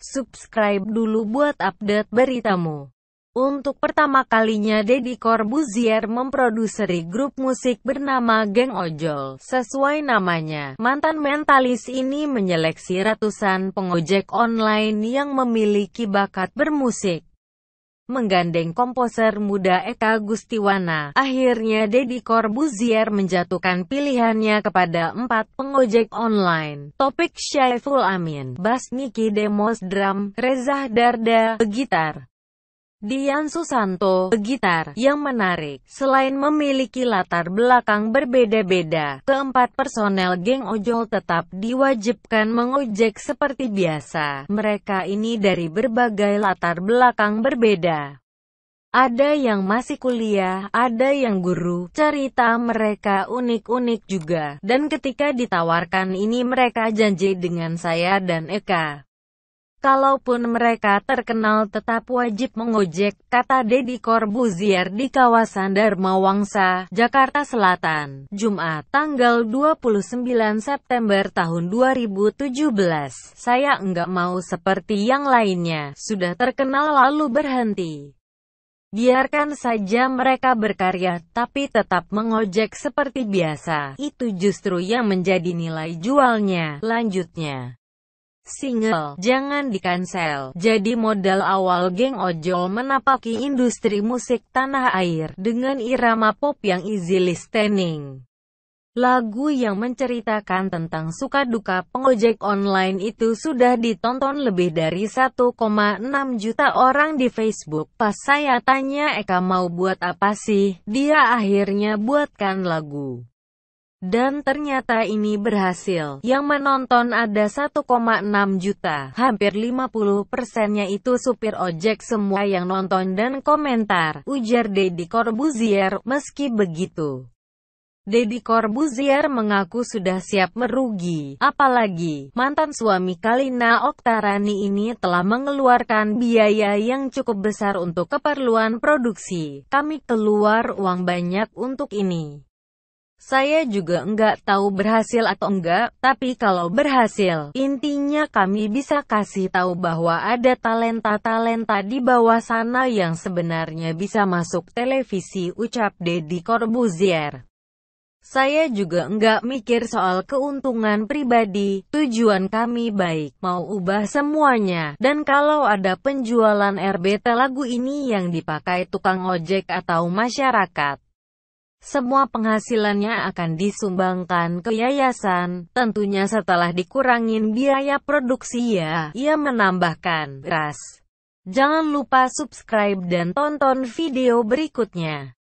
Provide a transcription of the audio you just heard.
Subscribe dulu buat update beritamu. Untuk pertama kalinya Deddy Corbuzier memproduseri grup musik bernama Geng Ojol. Sesuai namanya, mantan mentalis ini menyeleksi ratusan pengojek online yang memiliki bakat bermusik menggandeng komposer muda Eka Gustiwana. Akhirnya Deddy Corbuzier menjatuhkan pilihannya kepada empat pengojek online. Topik Syaiful Amin, Bas Niki Demos Drum, Reza Darda, Gitar. Dian Susanto, gitar yang menarik, selain memiliki latar belakang berbeda-beda, keempat personel geng ojol tetap diwajibkan mengojek seperti biasa. Mereka ini dari berbagai latar belakang berbeda. Ada yang masih kuliah, ada yang guru, cerita mereka unik-unik juga, dan ketika ditawarkan ini mereka janji dengan saya dan Eka. Kalaupun mereka terkenal tetap wajib mengojek, kata Deddy Corbuzier di kawasan Dharma Wangsa, Jakarta Selatan, Jumat, tanggal 29 September tahun 2017. Saya enggak mau seperti yang lainnya, sudah terkenal lalu berhenti. Biarkan saja mereka berkarya, tapi tetap mengojek seperti biasa. Itu justru yang menjadi nilai jualnya. Lanjutnya single, jangan di cancel. Jadi modal awal geng ojol menapaki industri musik tanah air, dengan irama pop yang easy listening. Lagu yang menceritakan tentang suka duka pengojek online itu sudah ditonton lebih dari 1,6 juta orang di Facebook. Pas saya tanya Eka mau buat apa sih, dia akhirnya buatkan lagu. Dan ternyata ini berhasil. Yang menonton ada 1,6 juta. Hampir 50 persennya itu supir ojek semua yang nonton dan komentar. Ujar Deddy Corbuzier, meski begitu. Deddy Corbuzier mengaku sudah siap merugi. Apalagi, mantan suami Kalina Oktarani ini telah mengeluarkan biaya yang cukup besar untuk keperluan produksi. Kami keluar uang banyak untuk ini. Saya juga enggak tahu berhasil atau enggak, tapi kalau berhasil, intinya kami bisa kasih tahu bahwa ada talenta-talenta di bawah sana yang sebenarnya bisa masuk televisi, ucap Deddy Corbuzier. Saya juga enggak mikir soal keuntungan pribadi, tujuan kami baik, mau ubah semuanya, dan kalau ada penjualan RBT lagu ini yang dipakai tukang ojek atau masyarakat, semua penghasilannya akan disumbangkan ke yayasan, tentunya setelah dikurangin biaya produksi ya, ia menambahkan, ras. Jangan lupa subscribe dan tonton video berikutnya.